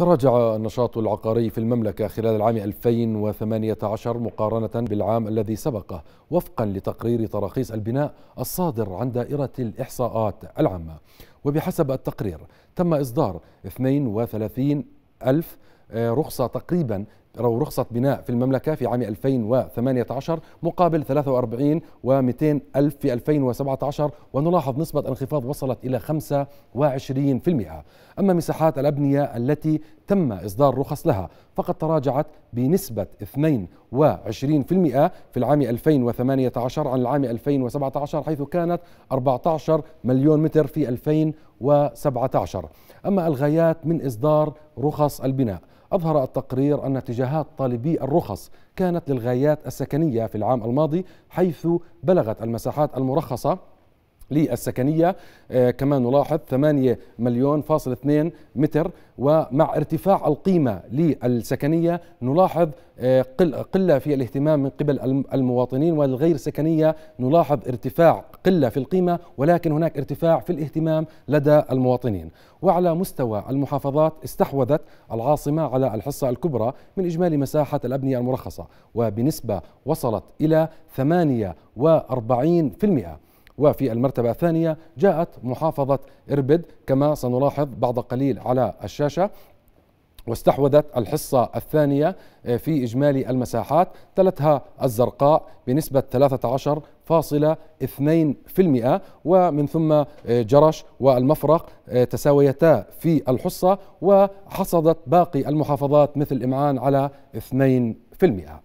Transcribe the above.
تراجع النشاط العقاري في المملكة خلال العام 2018 مقارنة بالعام الذي سبقه وفقا لتقرير تراخيص البناء الصادر عن دائرة الإحصاءات العامة وبحسب التقرير تم إصدار 32 ألف آه، رخصة تقريبا أو رخصة بناء في المملكة في عام 2018 مقابل 43 و200 ألف في 2017 ونلاحظ نسبة انخفاض وصلت إلى 25% أما مساحات الأبنية التي تم إصدار رخص لها فقد تراجعت بنسبة 22% في العام 2018 عن العام 2017 حيث كانت 14 مليون متر في 2017 أما الغايات من إصدار رخص البناء أظهر التقرير أن اتجاهات طالبي الرخص كانت للغايات السكنية في العام الماضي حيث بلغت المساحات المرخصة للسكنية آه، كما نلاحظ 8 مليون فاصل 2 متر ومع ارتفاع القيمة للسكنية نلاحظ آه، قلة في الاهتمام من قبل المواطنين والغير سكنية نلاحظ ارتفاع قلة في القيمة ولكن هناك ارتفاع في الاهتمام لدى المواطنين وعلى مستوى المحافظات استحوذت العاصمة على الحصة الكبرى من إجمالي مساحة الأبنية المرخصة وبنسبة وصلت إلى 48% وفي المرتبة الثانية جاءت محافظة إربد كما سنلاحظ بعد قليل على الشاشة واستحوذت الحصة الثانية آه، في إجمالي المساحات تلتها الزرقاء بنسبة 13.2% ومن ثم آه، جرش والمفرق آه، تساويتا في الحصة وحصدت باقي المحافظات مثل إمعان على 2%